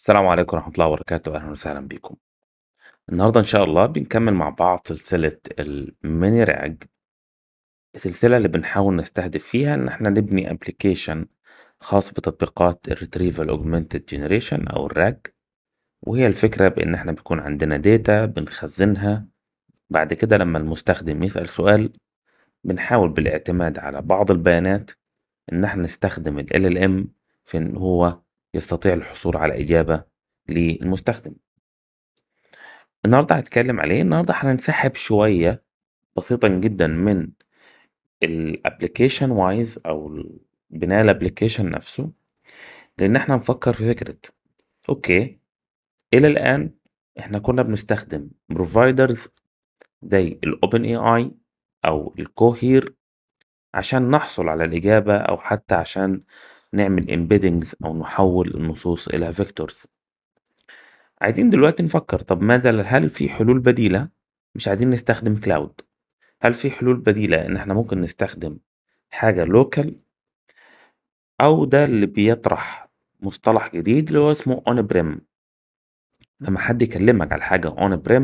السلام عليكم ورحمة الله وبركاته أهلا وسهلا بيكم النهاردة إن شاء الله بنكمل مع بعض سلسلة الميني راج السلسلة اللي بنحاول نستهدف فيها إن إحنا نبني أبلكيشن خاص بتطبيقات الريتريفال أوجمانتد جنريشن أو الراج وهي الفكرة بإن إحنا بيكون عندنا داتا بنخزنها بعد كده لما المستخدم يسأل سؤال بنحاول بالاعتماد على بعض البيانات إن إحنا نستخدم ال LLM في إن هو يستطيع الحصول على إجابة للمستخدم النهاردة هنتكلم عليه النهاردة هننسحب شوية بسيطا جدا من الابلكيشن وايز او بناء الابلكيشن نفسه لان احنا نفكر في فكرة اوكي الى الان احنا كنا بنستخدم بروفايدرز زي الاوبن اي اي او الكوهير عشان نحصل على الاجابة او حتى عشان نعمل embeddings أو نحول النصوص إلى vectors عايزين دلوقتي نفكر طب ماذا هل في حلول بديلة مش عايزين نستخدم كلاود هل في حلول بديلة إن إحنا ممكن نستخدم حاجة لوكال أو ده اللي بيطرح مصطلح جديد اللي هو اسمه on prem لما حد يكلمك على حاجة on prem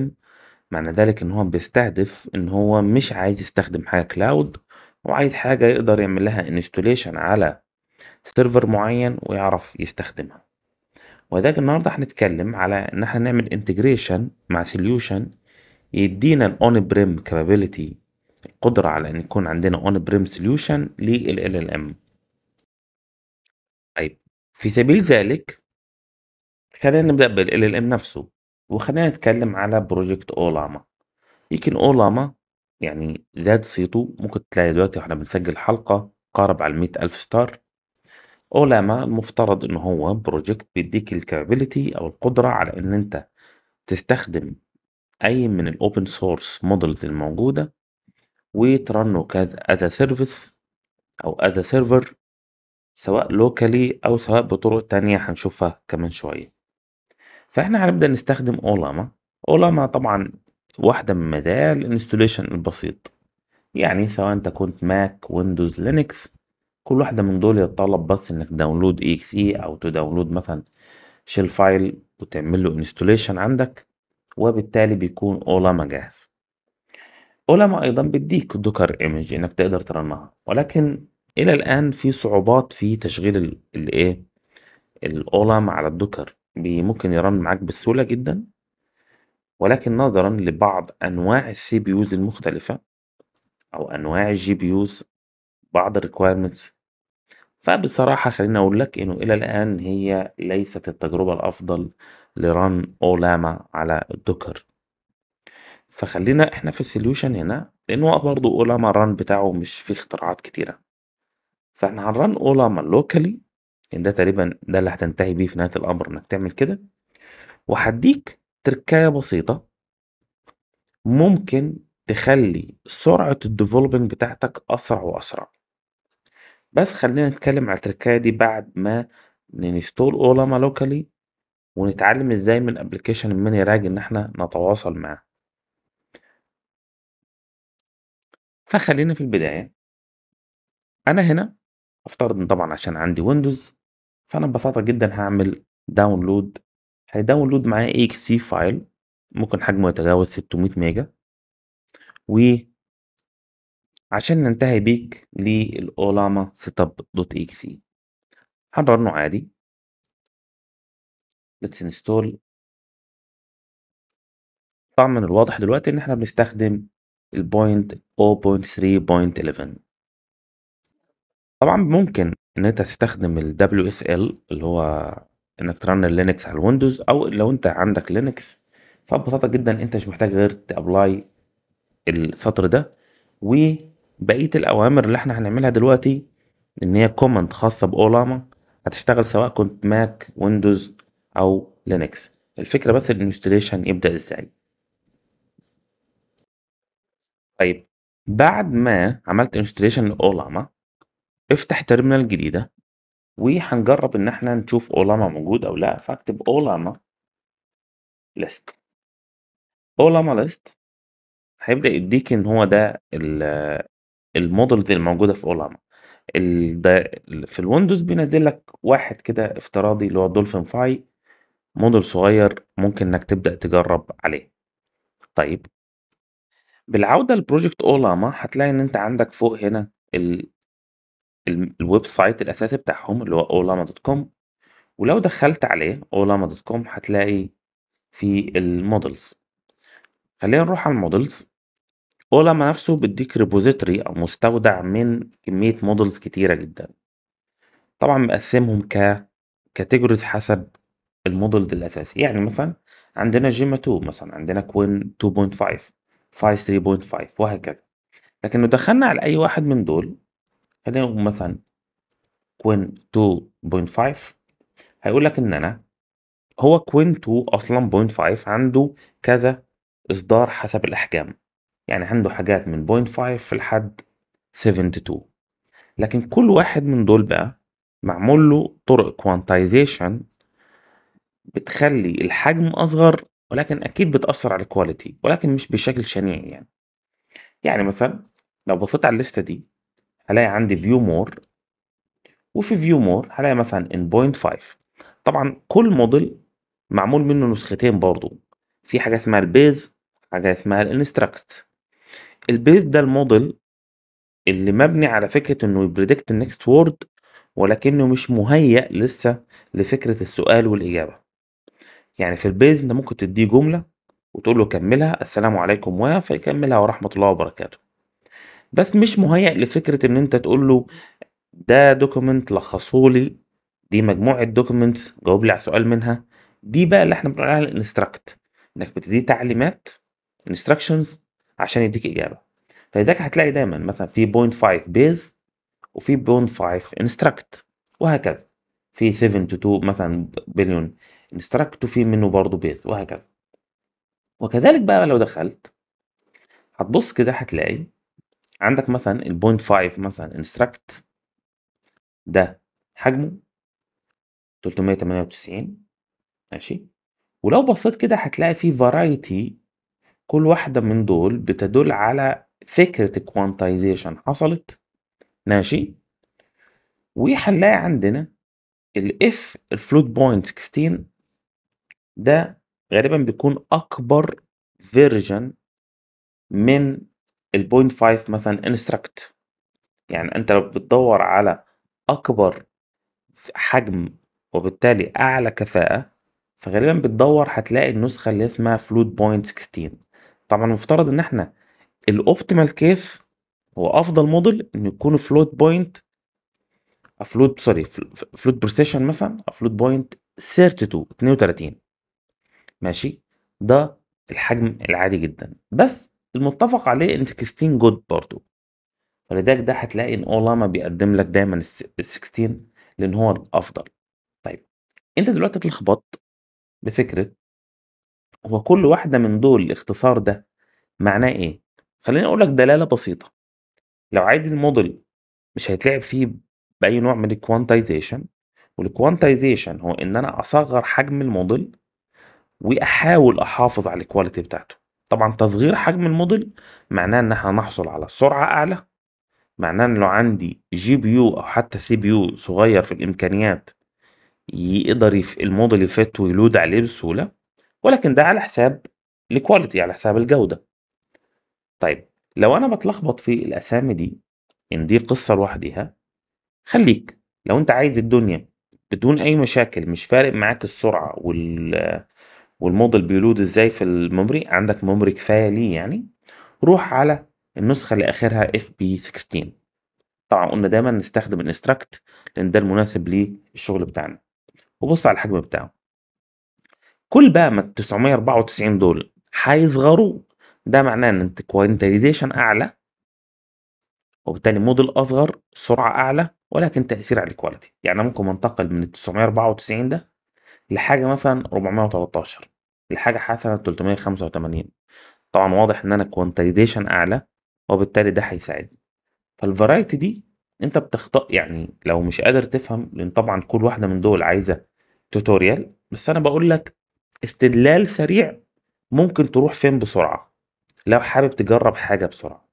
معنى ذلك إن هو بيستهدف إن هو مش عايز يستخدم حاجة كلاود وعايز حاجة يقدر يعمل لها انستوليشن على سيرفر معين ويعرف يستخدمها وذاك النهارده هنتكلم على ان احنا نعمل انتجريشن مع سوليوشن يدينا الاون بريم كابابيلتي القدره على ان يكون عندنا اون بريم سوليوشن لل ال ام طيب في سبيل ذلك خلينا نبدا بال ال ام نفسه وخلينا نتكلم على بروجكت اولاما يمكن اولاما يعني زاد صيته ممكن تلاقي دلوقتي واحنا بنسجل حلقه قارب على 100000 ستار أولاما المفترض إن هو بروجكت بيديك الكابابيلتي أو القدرة على إن أنت تستخدم أي من الأوبن سورس مودلز الموجودة وترنه كاز أز سيرفيس أو أز سيرفر سواء لوكالي أو سواء بطرق تانية هنشوفها كمان شوية فإحنا هنبدأ نستخدم أولاما أولاما طبعا واحدة من مزايا الانستوليشن البسيط يعني سواء أنت كنت ماك ويندوز لينكس كل واحدة من دول يتطلب بس انك داونلود اي اكس اي او تداونلود مثلا شيل فايل وتعمل له انستوليشن عندك وبالتالي بيكون اولاما جاهز اولاما ايضا بيديك دوكر ايمج انك تقدر ترنها ولكن الى الان في صعوبات في تشغيل الايه الاولاما على الدوكر ممكن يرن معاك بسهولة جدا ولكن نظرا لبعض انواع السي بي يوز المختلفة او انواع الجي بي يوز بعض الريكويرمنتس فبصراحة خليني أقول لك إنه إلى الآن هي ليست التجربة الأفضل لران أولاما على الدوكر فخلينا إحنا في السليوشن هنا لأن هو برضه أولاما الران بتاعه مش فيه اختراعات كتيرة فإحنا هنران أولاما لوكالي يعني إن ده تقريبا ده اللي هتنتهي بيه في نهاية الأمر إنك تعمل كده وهديك تركاية بسيطة ممكن تخلي سرعة الديفلوبينج بتاعتك أسرع وأسرع بس خلينا نتكلم على التركاية دي بعد ما ننستول اولاما لوكالي ونتعلم ازاي من ابلكيشن الميني راج ان احنا نتواصل معاه فخلينا في البداية انا هنا افترض ان طبعا عشان عندي ويندوز فانا ببساطة جدا هعمل داونلود هيداونلود معايا اكسي فايل ممكن حجمه يتجاوز 600 ميجا و عشان ننتهي بيك للأولاما اب دوت اكس هنرنه عادي let's install طبعا من الواضح دلوقتي ان احنا بنستخدم البوينت 0.3.11 طبعا ممكن ان انت تستخدم ال WSL اللي هو انك ترن لينكس على الويندوز او لو انت عندك لينكس فببساطه جدا انت مش محتاج غير تابلاي السطر ده و بقيه الاوامر اللي احنا هنعملها دلوقتي ان هي كوماند خاصه باولاما هتشتغل سواء كنت ماك ويندوز او لينكس الفكره بس الانستليشن يبدا ازاي طيب بعد ما عملت انستليشن لاولاما افتح ترمينال جديده وهنجرب ان احنا نشوف اولاما موجود او لا فاكتب اولاما ليست اولاما ليست هيبدا يديك ان هو ده المودلز الموجودة في أولاما ده في الويندوز بينزل لك واحد كده افتراضي اللي هو دولفين فاي موديل صغير ممكن انك تبدأ تجرب عليه طيب بالعودة لبروجكت أولاما هتلاقي ان انت عندك فوق هنا ال ال- الويب سايت الأساسي بتاعهم اللي هو أولاما دوت كوم ولو دخلت عليه أولاما دوت كوم هتلاقي في المودلز خلينا نروح على المودلز هو نفسه بيديك ريبوزيتوري أو مستودع من كمية مودلز كتيرة جدا طبعا مقسمهم ك كاتيجوريز حسب المودلز الأساسي يعني مثلا عندنا جيما 2 مثلا عندنا كوين 2.5 فايس 3.5 وهكذا لكن لو دخلنا على أي واحد من دول خلينا نقول مثلا كوين 2.5 هيقول لك إن أنا هو كوين 2 أصلا 0.5 عنده كذا إصدار حسب الأحجام يعني عنده حاجات من 0.5 لحد 72 لكن كل واحد من دول بقى معمول له طرق كوانتايزيشن بتخلي الحجم أصغر ولكن أكيد بتأثر على الكواليتي ولكن مش بشكل شنيع يعني يعني مثلا لو بصيت على الليستة دي هلاقي عندي فيو مور وفي فيو مور هلاقي مثلا ان 5 طبعا كل موديل معمول منه نسختين برضو في حاجة اسمها البيز حاجة اسمها الانستراكت البيز ده الموديل اللي مبني على فكرة انه يبريدكت النكست وورد ولكنه مش مهيأ لسه لفكرة السؤال والإجابة يعني في البيز انت ممكن تديه جملة وتقول له كملها السلام عليكم و فيكملها ورحمة الله وبركاته بس مش مهيأ لفكرة ان انت تقول له ده دوكيمنت لي دي مجموعة دوكيمنتس جاوب لي على سؤال منها دي بقى اللي احنا بنقول عليها الانستراكت انك بتديه تعليمات انستراكشنز عشان يديك اجابه فلذلك هتلاقي دايما مثلا في 0.5 بيز وفي 0.5 انستراكت وهكذا في 7 تو 2 مثلا بليون انستراكت وفي منه برضه بيز وهكذا وكذلك بقى لو دخلت هتبص كده هتلاقي عندك مثلا البوينت 5 مثلا انستراكت ده حجمه 398 ماشي ولو بصيت كده هتلاقي في فرايتي كل واحدة من دول بتدل على فكرة كوانتايزيشن حصلت ماشي وهنلاقي عندنا الاف الفلوت بوينت 16 ده غالبا بيكون اكبر فيرجن من البوينت 5 مثلا انستراكت يعني انت لو بتدور على اكبر حجم وبالتالي اعلى كفاءه فغالبا بتدور هتلاقي النسخه اللي اسمها فلوت بوينت 16 طبعا المفترض ان احنا الاوبتيمال كيس هو افضل موديل ان يكون فلوت بوينت فلوت سوري فلوت بروسيشن مثلا فلوت بوينت 32 32 ماشي ده الحجم العادي جدا بس المتفق عليه ان 16 جود برضو ولذلك ده هتلاقي ان اولاما بيقدم لك دايما ال 16 لان هو الافضل طيب انت دلوقتي اتلخبطت بفكره هو كل واحدة من دول الاختصار ده معناه إيه؟ خليني أقول لك دلالة بسيطة لو عادي الموديل مش هيتلعب فيه بأي نوع من الكوانتايزيشن والكوانتايزيشن هو إن أنا أصغر حجم الموديل وأحاول أحافظ على الكواليتي بتاعته طبعا تصغير حجم الموديل معناه إن احنا هنحصل على سرعة أعلى معناه إن لو عندي جي بي يو أو حتى سي بي يو صغير في الإمكانيات يقدر الموديل يفت ويلود عليه بسهولة ولكن ده على حساب الكواليتي على حساب الجودة طيب لو أنا بتلخبط في الأسامي دي إن دي قصة لوحدها خليك لو أنت عايز الدنيا بدون أي مشاكل مش فارق معاك السرعة وال والموديل بيلود ازاي في الميموري عندك ميموري كفايه ليه يعني روح على النسخه اللي اخرها اف بي 16 طبعا قلنا دايما نستخدم الانستراكت لان ده المناسب للشغل بتاعنا وبص على الحجم بتاعه كل بقى ما ال 994 دول هيصغروا ده معناه ان انت كوانتيزيشن اعلى وبالتالي موديل اصغر سرعه اعلى ولكن تاثير على الكواليتي يعني ممكن انتقل من ال 994 ده لحاجه مثلا 413 لحاجه مثلا 385 طبعا واضح ان انا كوانتيزيشن اعلى وبالتالي ده هيساعدني فالفرايتي دي انت بتخطأ يعني لو مش قادر تفهم لان طبعا كل واحده من دول عايزه توتوريال بس انا بقول لك استدلال سريع ممكن تروح فين بسرعة لو حابب تجرب حاجة بسرعة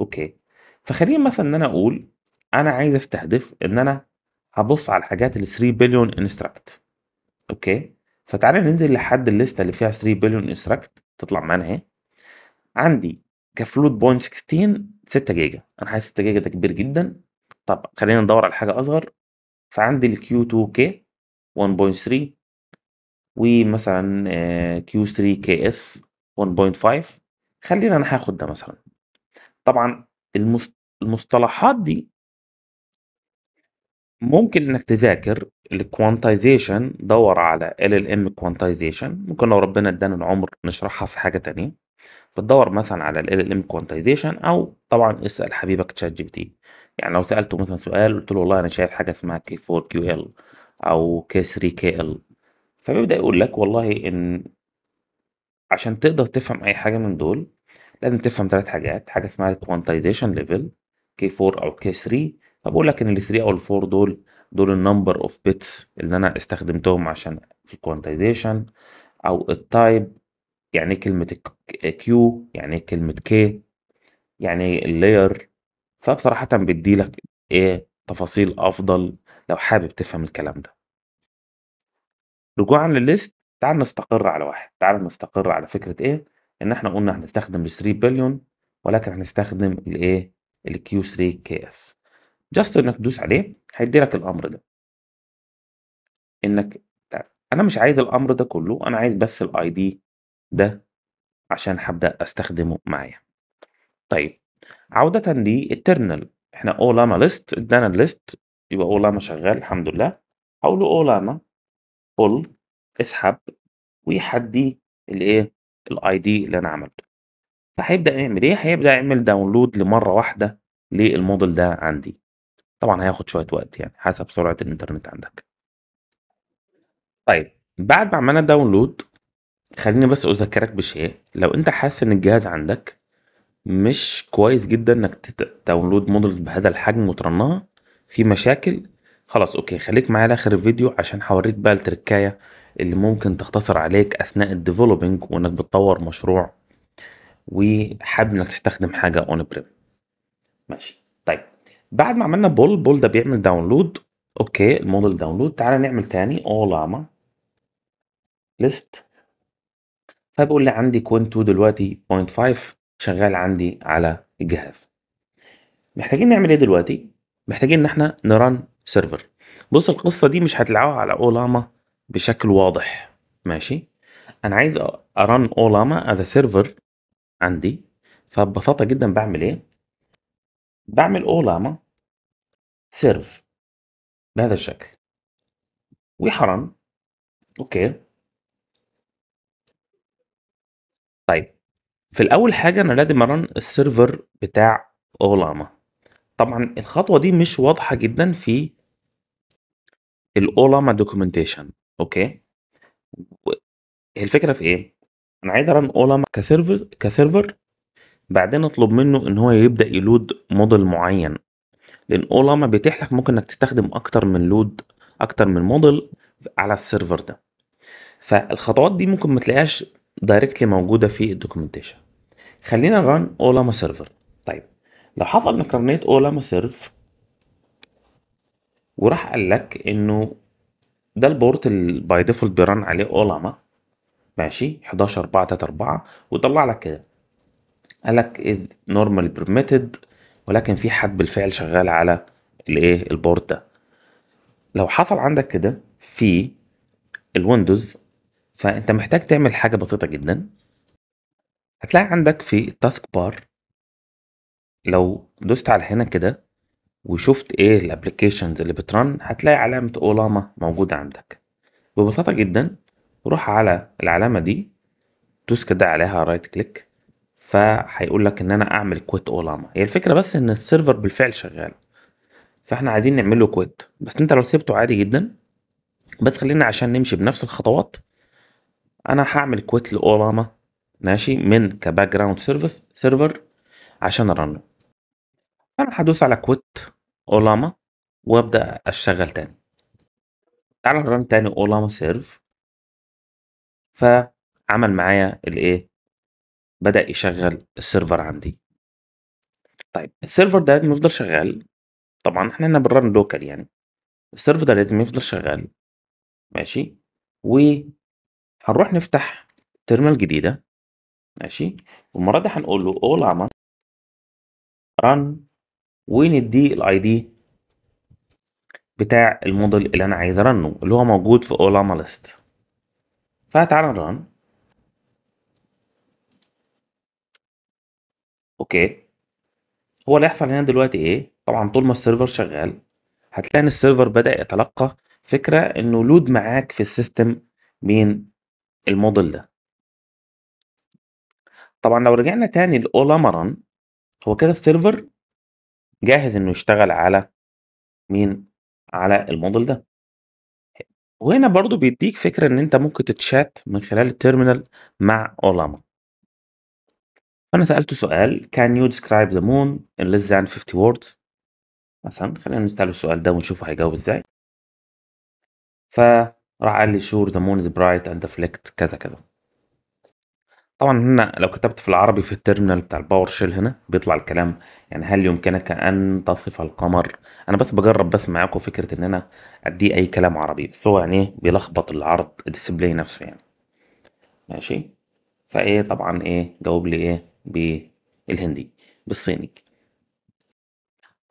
اوكي فخلينا مثلا ان انا اقول انا عايز استهدف ان انا هبص على الحاجات اللي 3 بليون انستراكت اوكي فتعالى ننزل لحد الليسته اللي فيها 3 بليون انستراكت تطلع معانا اهي عندي كفلوت بوينت 16 6 جيجا انا حاسس 6 جيجا ده كبير جدا طب خلينا ندور على حاجه اصغر فعندي الكيو 2 كي 1.3 ومثلا آه، كيو 3 كي اس 1.5 خلينا انا هاخد ده مثلا طبعا المصطلحات دي ممكن انك تذاكر الكوانتايزيشن دور على ال ال ام كوانتايزيشن ممكن لو ربنا ادانا العمر نشرحها في حاجه تانية بتدور مثلا على ال ال ام كوانتايزيشن او طبعا اسال حبيبك تشات جي بي تي يعني لو سالته مثلا سؤال قلت له والله انا شايف حاجه اسمها كي 4 كيو ال او كي 3 كي ال فبيبدأ يقول لك والله إن عشان تقدر تفهم أي حاجة من دول لازم تفهم ثلاث حاجات حاجة اسمها الكوانتايزيشن ليفل كي 4 أو كي 3 فبقول لك إن ال 3 أو ال 4 دول دول النمبر أوف بيتس اللي أنا استخدمتهم عشان في الكوانتايزيشن أو التايب يعني إيه كلمة كيو يعني إيه كلمة كي يعني إيه اللاير فبصراحة بدي لك ايه تفاصيل افضل لو حابب تفهم الكلام ده رجوعًا للليست تعالَ نستقر على واحد، تعالَ نستقر على فكرة إيه، إن إحنا قلنا هنستخدم ال 3 بليون ولكن هنستخدم الايه الكيو الQ3KS جاست إنك تدوس عليه هيدّي لك الأمر ده. إنك أنا مش عايز الأمر ده كله، أنا عايز بس دي ده عشان هبدا أستخدمه معايا. طيب عودةً للTernal إحنا all ama ليست ادّانا الليست يبقى all ama شغال الحمد لله، اقول له all بول اسحب ويحدي الايه الاي دي اللي انا عملته فهيبدا يعمل ايه هيبدا يعمل داونلود لمره واحده للموديل ده عندي طبعا هياخد شويه وقت يعني حسب سرعه الانترنت عندك طيب بعد ما عملنا داونلود خليني بس اذكرك بشيء لو انت حاسس ان الجهاز عندك مش كويس جدا انك داونلود مودلز بهذا الحجم وترنها في مشاكل خلاص اوكي خليك معايا لاخر الفيديو عشان هوريك بقى التركايه اللي ممكن تختصر عليك اثناء الديفلوبينج وانك بتطور مشروع وحابب انك تستخدم حاجه اون بريم ماشي طيب بعد ما عملنا بول بول ده بيعمل داونلود اوكي الموديل داونلود تعالى نعمل تاني اول عما ليست فبقول لي عندي كوين 2 دلوقتي 0.5 شغال عندي على الجهاز محتاجين نعمل ايه دلوقتي محتاجين ان احنا نرن سيرفر بص القصه دي مش هتلعبها على اولاما بشكل واضح ماشي انا عايز ارن اولاما از سيرفر عندي فببساطه جدا بعمل ايه بعمل اولاما سيرف بهذا الشكل وحرن اوكي طيب في الاول حاجه انا لازم ارن السيرفر بتاع اولاما طبعا الخطوه دي مش واضحه جدا في الأولى مع documentation اوكي الفكره في ايه انا عايز ارن اولم كسيرفر كسيرفر بعدين اطلب منه ان هو يبدا يلود موديل معين لان ما بيتيح لك ممكن انك تستخدم اكتر من لود اكتر من موديل على السيرفر ده فالخطوات دي ممكن ما تلاقيهاش دايركتلي موجوده في الدوكيومنتيشن خلينا نرن اولم سيرفر طيب لو حصل انك رنيت اولم سيرف وراح قال لك انه ده البورت اللي باي ديفولت بيرن عليه اولاما ماشي 11 4 3 4 وطلع لك كده قال لك اذ نورمال بريميتد ولكن في حد بالفعل شغال على الايه البورت ده لو حصل عندك كده في الويندوز فانت محتاج تعمل حاجه بسيطه جدا هتلاقي عندك في التاسك بار لو دوست على هنا كده وشفت ايه الابلكيشنز اللي بترن هتلاقي علامة اولاما موجودة عندك ببساطة جدا روح على العلامة دي دوس كده عليها رايت كليك فهيقول لك ان انا اعمل كويت اولاما هي الفكرة بس ان السيرفر بالفعل شغال فاحنا عايزين نعمل له كويت بس انت لو سيبته عادي جدا بس خلينا عشان نمشي بنفس الخطوات انا هعمل كويت لاولاما ماشي من كباك جراوند سيرفيس سيرفر عشان ارنه انا هدوس على كويت أولاما وابدأ اشتغل تاني تعال نرن تاني أولاما سيرف فعمل معايا الايه بدأ يشغل السيرفر عندي طيب السيرفر ده لازم يفضل شغال طبعا احنا هنا بنرن لوكال يعني السيرفر ده لازم يفضل شغال ماشي وهنروح نفتح تيرمينال جديده ماشي والمره دي هنقول له اولاما run ونديه الاي دي بتاع الموديل اللي انا عايز ارنه اللي هو موجود في اولاما ليست فتعال نرن اوكي هو اللي هيحصل هنا دلوقتي ايه طبعا طول ما السيرفر شغال هتلاقي ان السيرفر بدا يتلقى فكره انه لود معاك في السيستم مين الموديل ده طبعا لو رجعنا تاني لاولاما رن هو كده السيرفر جاهز إنه يشتغل على مين؟ على الموديل ده. وهنا برضو بيديك فكرة إن أنت ممكن تتشات من خلال التيرمينال مع اولاما فأنا سألته سؤال can you describe the moon in less than 50 words؟ مثلا خلينا نسأله السؤال ده ونشوفه هيجاوب إزاي. فراح قال لي sure the moon is bright and deflect كذا كذا. طبعًا هنا لو كتبت في العربي في التيرمينال بتاع الباور شيل هنا بيطلع الكلام يعني هل يمكنك أن تصف القمر؟ أنا بس بجرب بس معاكم فكرة إن أنا أديه أي كلام عربي بس هو يعني إيه بيلخبط العرض الديسبلاي نفسه يعني ماشي فإيه طبعًا إيه جاوب لي إيه بالهندي بالصيني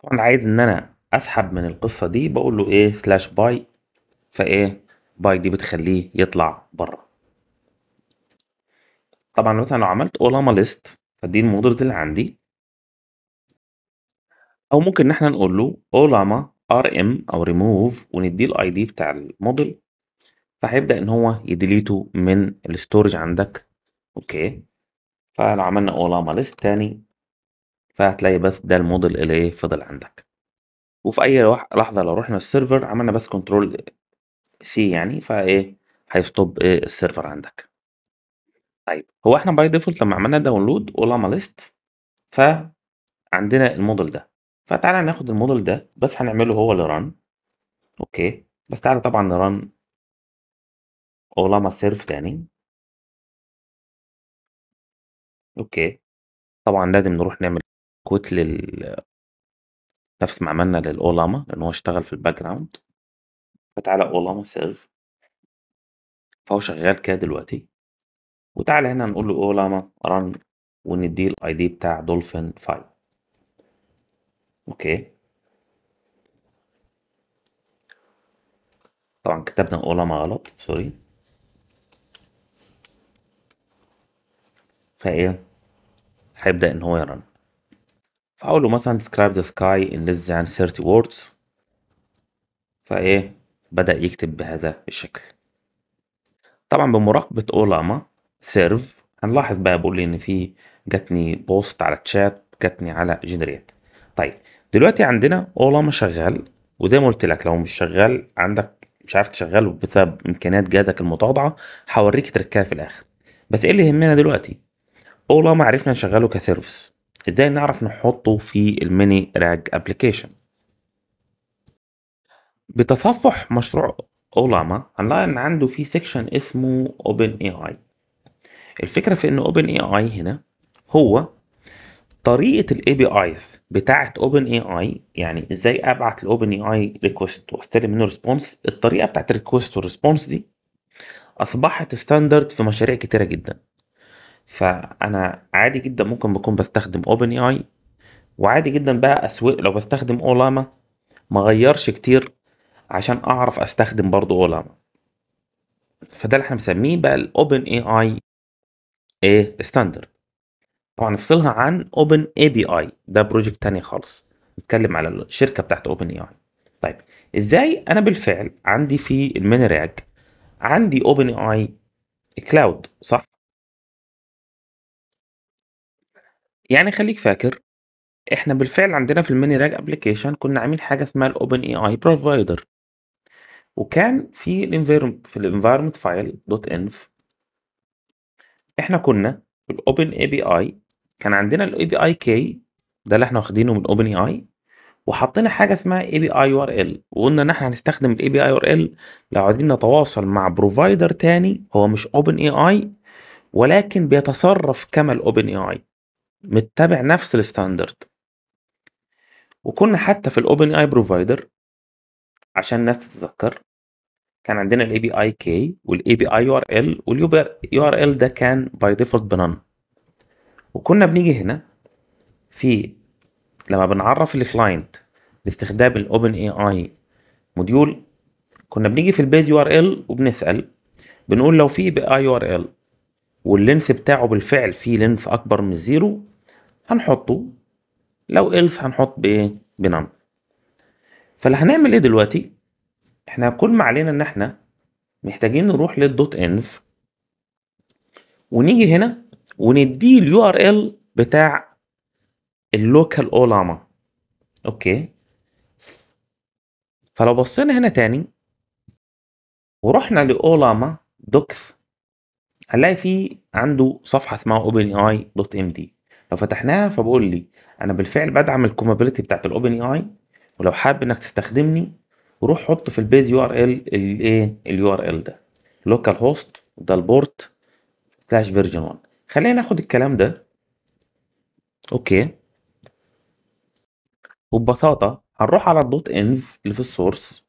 طبعًا عايز إن أنا أسحب من القصة دي بقول له إيه سلاش باي فإيه باي دي بتخليه يطلع بره. طبعًا مثلًا لو عملت اولاما ليست فدي المودرز اللي عندي. أو ممكن إن إحنا نقول له ار ام أو remove ونديه الاي دي بتاع الموديل فهيبدأ إن هو يديليته من الستورج عندك، أوكي. فلو عملنا اولاما ليست تاني فهتلاقي بس ده الموديل اللي إيه فضل عندك. وفي أي لحظة لو رُحنا السيرفر عملنا بس كنترول سي يعني فإيه هيستوب إيه السيرفر عندك. طيب هو إحنا باي ديفولت لما عملنا داونلود ولاما ليست فعندنا الموديل ده فتعالى ناخد الموديل ده بس هنعمله هو لران اوكي بس تعالى طبعا نران اولاما سيرف تاني اوكي طبعا لازم نروح نعمل كوت لل نفس ما عملنا للاولاما لان هو اشتغل في الباك جراوند فتعالى اولاما سيرف فهو شغال كده دلوقتي وتعالى هنا نقول له اولاما ران ونديه الاي دي بتاع دولفين 5 اوكي طبعا كتبنا اولاما غلط سوري فايه هيبدا ان هو يرن فاقول له مثلا describe the sky in less than 30 words فايه بدأ يكتب بهذا الشكل طبعا بمراقبة أولاما سيرف هنلاحظ بقى بقول لي ان في جاتني بوست على تشات جاتني على جنريت طيب دلوقتي عندنا اولاما شغال وزي ما قلت لك لو مش شغال عندك مش عارف تشغله بسبب امكانيات جهازك المتواضعه هوريك تركها في الاخر بس ايه اللي يهمنا دلوقتي ما عرفنا نشغله كسيرفيس ازاي نعرف نحطه في الميني راج ابلكيشن بتصفح مشروع اولاما هنلاقي ان عنده في سيكشن اسمه اوبن اي اي الفكره في ان اوبن اي اي هنا هو طريقه الاي بي ايز بتاعه اوبن اي اي يعني ازاي ابعت الاوبن اي اي ريكوست واستلم منه ريسبونس الطريقه بتاعه الريكوست والريسبونس دي اصبحت ستاندرد في مشاريع كتيره جدا فانا عادي جدا ممكن بكون بستخدم اوبن اي اي وعادي جدا بقى اسوق لو بستخدم اولاما ما غيرش كتير عشان اعرف استخدم برضو اولاما فده اللي احنا بنسميه بقى الاوبن اي اي ايه ستاندرد طبعا نفصلها عن اوبن اي بي اي ده بروجكت تاني خالص نتكلم على الشركه بتاعت اوبن اي اي طيب ازاي انا بالفعل عندي في المينراج عندي اوبن اي اي كلاود صح يعني خليك فاكر احنا بالفعل عندنا في الميني راج ابلكيشن كنا عاملين حاجه اسمها الاوبن اي اي بروفايدر وكان في الانفيرمنت في الانفيرومنت فايل دوت انف احنا كنا في الاوبن اي بي اي كان عندنا الاي بي اي كي ده اللي احنا واخدينه من اوبن اي اي وحطينا حاجه اسمها اي بي اي ار ال وقلنا ان احنا هنستخدم الاي بي اي ار ال لو عايزين نتواصل مع بروفايدر تاني هو مش اوبن اي اي ولكن بيتصرف كما الاوبن اي اي متبع نفس الستاندرد وكنا حتى في الاوبن اي بروفايدر عشان الناس تتذكر كان عندنا الاي بي اي كي والاي بي اي يو ار ال واليو ار ال ده كان باي ديفولت بنان وكنا بنيجي هنا في لما بنعرف الكلاينت باستخدام الاوبن اي اي موديول كنا بنيجي في البيز يو ار ال وبنسال بنقول لو في بي اي يو ار ال واللينس بتاعه بالفعل فيه لينس اكبر من الزيرو هنحطه لو إلس هنحط بايه بنان فاللي هنعمل ايه دلوقتي احنا كل ما علينا ان احنا محتاجين نروح للدوت انف ونيجي هنا ونديه اليو ار ال بتاع اللوكال اولاما اوكي فلو بصينا هنا تاني ورحنا لاولاما دوكس هنلاقي في عنده صفحه اسمها اوبن اي دوت ام دي لو فتحناها فبقول لي انا بالفعل بدعم الكومابيلتي بتاعت الاوبن اي ولو حابب انك تستخدمني وروح حط في البيز يو ار ال الايه اليو ار ال ده لوكال هوست ده البورت سلاش فيرجن 1 خلينا ناخد الكلام ده اوكي وببساطه هنروح على الدوت انف اللي في السورس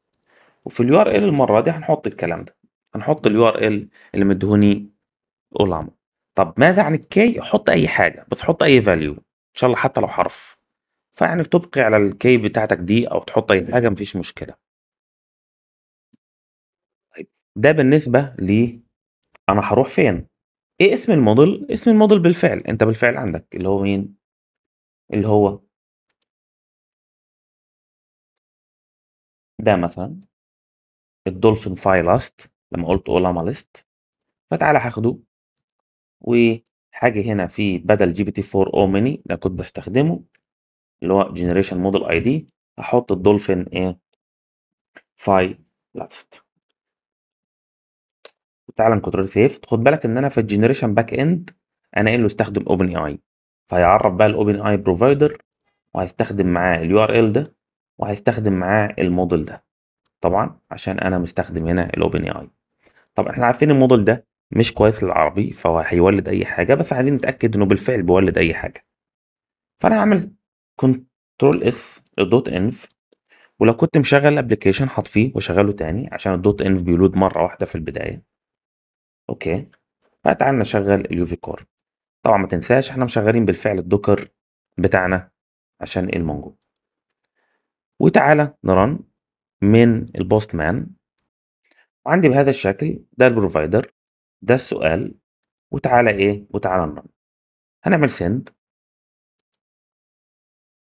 وفي اليو ار ال المره دي هنحط الكلام ده هنحط اليو ار ال اللي مدهوني اولاما طب ماذا عن الكي حط اي حاجه بس حط اي فاليو ان شاء الله حتى لو حرف فيعني تبقي على الكي بتاعتك دي او تحط اي حاجه مفيش مشكله ده بالنسبة ل أنا هروح فين؟ إيه اسم الموديل؟ اسم الموديل بالفعل، أنت بالفعل عندك اللي هو مين؟ اللي هو ده مثلًا الدولفين فايلاست لما قلت أولاما ليست فتعالى هاخده وهاجي هنا في بدل جي بي تي 4 أو ميني ده كنت بستخدمه اللي هو generation model ID هحط الدولفين إيه؟ فايلاست تعالى كنترول سيف خد بالك ان انا في الجنريشن باك اند انا قايل له استخدم اوبن اي اي فيعرف بقى الاوبن اي بروفايدر وهيستخدم معاه اليو ار ال ده وهيستخدم معاه الموديل ده طبعا عشان انا مستخدم هنا الاوبن اي اي طب احنا عارفين الموديل ده مش كويس للعربي فهو هيولد اي حاجه بس عايزين نتاكد انه بالفعل بيولد اي حاجه فانا هعمل كنترول اس دوت انف ولو كنت مشغل الابلكيشن هطفيه واشغله تاني عشان الدوت انف بيلود مره واحده في البدايه أوكي فتعال نشغل اليوفي كور طبعا ما تنساش احنا مشغلين بالفعل الدوكر بتاعنا عشان المونجو وتعالى نرن من البوست مان وعندي بهذا الشكل ده البروفايدر ده السؤال وتعالى ايه وتعالى نرن هنعمل سند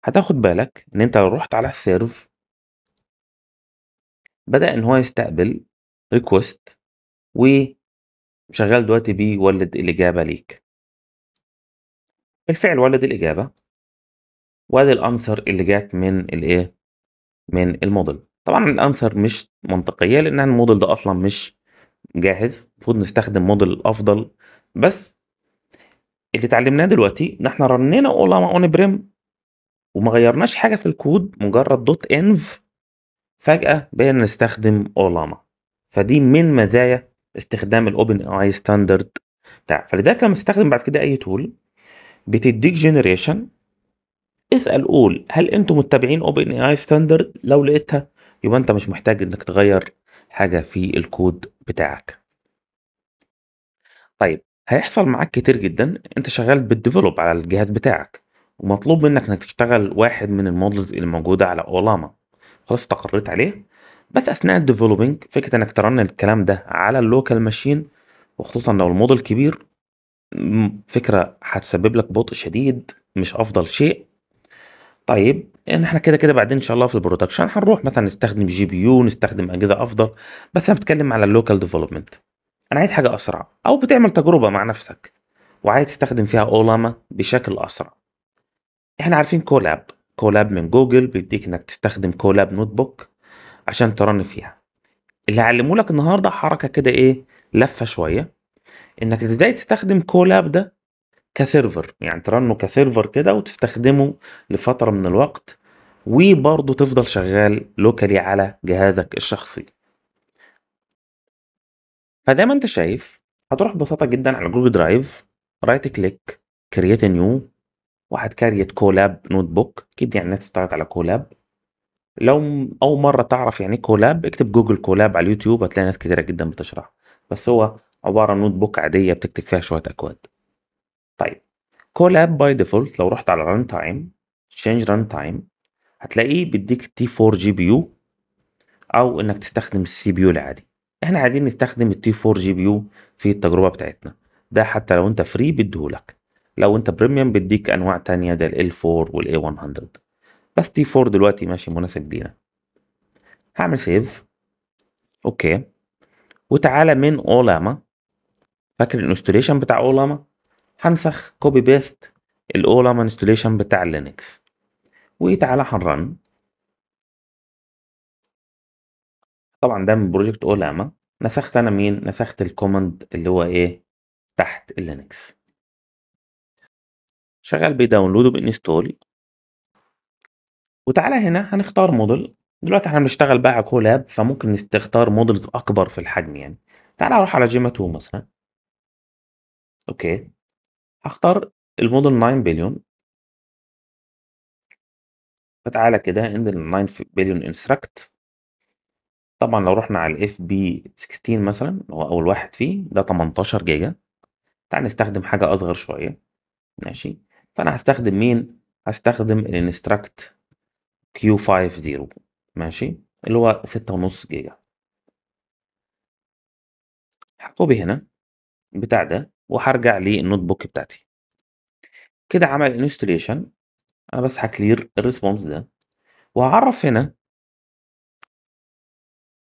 هتاخد بالك ان انت لو رحت على السيرف بدأ ان هو يستقبل ريكوست و شغال دلوقتي بيولد الإجابة ليك. بالفعل ولد الإجابة وادي الأنسر اللي جات من الإيه؟ من الموديل. طبعا الأنسر مش منطقية لأن الموديل ده أصلا مش جاهز المفروض نستخدم موديل أفضل بس اللي اتعلمناه دلوقتي إن احنا رنينا اولا أون بريم وما غيرناش حاجة في الكود مجرد دوت انف فجأة بقينا نستخدم أولاما فدي من مزايا استخدام الاوبن اي ستاندرد بتاع فلذلك لما تستخدم بعد كده اي تول بتديك جنريشن اسال قول هل انتم متبعين اوبن اي اي ستاندرد لو لقيتها يبقى انت مش محتاج انك تغير حاجه في الكود بتاعك طيب هيحصل معاك كتير جدا انت شغال بالديفلوب على الجهاز بتاعك ومطلوب منك انك تشتغل واحد من المودلز اللي موجوده على اولاما خلاص استقريت عليه بس اثناء الديفلوبينج فكره انك ترن الكلام ده على اللوكال ماشين وخصوصا لو الموديل كبير فكره هتسبب لك بطء شديد مش افضل شيء طيب يعني احنا كده كده بعدين ان شاء الله في البرودكشن هنروح مثلا نستخدم جي بي يو نستخدم اجهزه افضل بس انا بتكلم على اللوكال ديفلوبمنت انا عايز حاجه اسرع او بتعمل تجربه مع نفسك وعايز تستخدم فيها اولاما بشكل اسرع احنا عارفين كولاب كولاب من جوجل بيديك انك تستخدم كولاب نوت بوك عشان ترن فيها اللي هعلمه لك النهارده حركه كده ايه لفه شويه انك ازاي تستخدم كولاب ده كسيرفر يعني ترنه كسيرفر كده وتستخدمه لفتره من الوقت وبرضه تفضل شغال لوكالي على جهازك الشخصي فزي ما انت شايف هتروح ببساطه جدا على جوجل درايف رايت كليك كرييت نيو واحد كاريت كولاب نوت بوك اكيد يعني الناس اشتغلت على كولاب لو اول مره تعرف يعني ايه كولاب اكتب جوجل كولاب على اليوتيوب هتلاقي ناس كتيره جدا بتشرح بس هو عباره عن نوت بوك عاديه بتكتب فيها شويه اكواد طيب كولاب باي ديفولت لو رحت على ران تايم تشينج ران تايم هتلاقيه بيديك تي 4 جي بي يو او انك تستخدم السي بي يو العادي احنا عايزين نستخدم التي 4 جي بي يو في التجربه بتاعتنا ده حتى لو انت فري بيديهولك لو انت بريميوم بيديك انواع تانية ده ال 4 وال A100 بس دي 4 دلوقتي ماشي مناسب لينا هعمل سيف اوكي وتعالى من اولاما فاكر الانستوليشن بتاع اولاما هنسخ كوبي بيست الاولاما انستوليشن بتاع لينكس وتعالى هنرن طبعا ده من بروجكت اولاما نسخت انا مين نسخت الكوماند اللي هو ايه تحت اللينكس شغال بداونلود وبانستول وتعالى هنا هنختار موديل دلوقتي احنا بنشتغل بقى كولاب فممكن نختار موديلز اكبر في الحجم يعني تعالى اروح على جيما 2 مثلا اوكي هختار الموديل 9 بليون فتعالى كده انزل 9 بليون انستراكت طبعا لو رحنا على الاف بي 16 مثلا هو اول واحد فيه ده 18 جيجا تعالى نستخدم حاجه اصغر شويه ماشي فانا هستخدم مين هستخدم الانستراكت كيو 50 ماشي اللي هو ستة ونص جيجا هكوبي هنا بتاع ده وهرجع للنوت بوك بتاعتي كده عمل انستليشن انا بس هكلير الريسبونس ده وهعرف هنا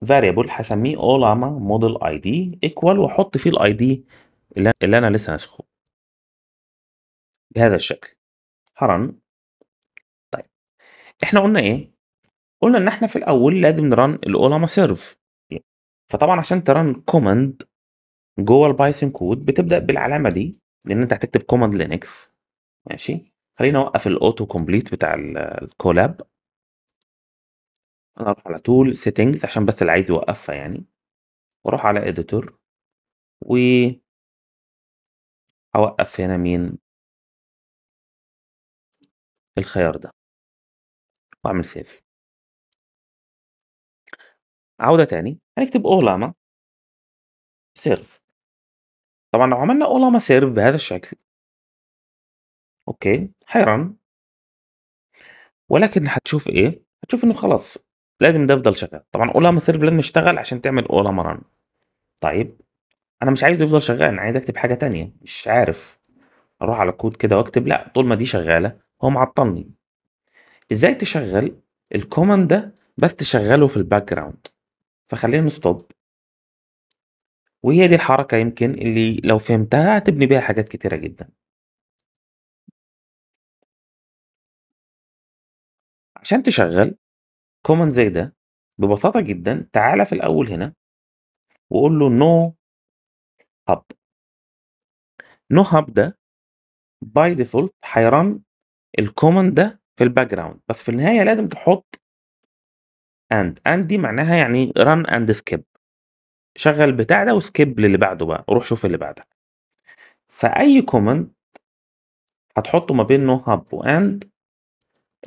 variable هسميه علامة موديل اي دي ايكوال واحط فيه الاي دي اللي انا لسه ناسخه بهذا الشكل هرن احنا قلنا ايه قلنا ان احنا في الاول لازم نرن الاولاما سيرف فطبعا عشان ترن كوماند جوه البايثون كود بتبدا بالعلامه دي لان انت هتكتب كوماند لينكس ماشي خلينا اوقف الاوتو كومبليت بتاع الكولاب انا اروح على تول سيتنجز عشان بس اللي عايز يوقفها يعني واروح على اديتور و اوقف هنا مين الخيار ده واعمل سيف. عودة تاني هنكتب أولاما سيرف طبعا لو عملنا أولاما سيرف بهذا الشكل اوكي حيران ولكن هتشوف ايه هتشوف انه خلاص لازم ده يفضل شغال طبعا اولاما سيرف لازم يشتغل عشان تعمل اولاما ران طيب انا مش عايز يفضل شغال انا عايز اكتب حاجه تانية مش عارف اروح على كود كده واكتب لا طول ما دي شغاله هو معطلني ازاي تشغل الكوماند ده بس تشغله في الباك جراوند فخلينا نستوب وهي دي الحركة يمكن اللي لو فهمتها هتبني بيها حاجات كتيرة جدا عشان تشغل كوماند زي ده ببساطة جدا تعالى في الأول هنا وقول له نو هاب نو هاب ده باي ديفولت هيرن الكوماند ده في الباك جراوند بس في النهايه لازم تحط اند اند دي معناها يعني ران اند سكيب شغل بتاع ده وسكيب للي بعده بقى وروح شوف اللي بعده فاي كومنت هتحطه ما بين نو هاب واند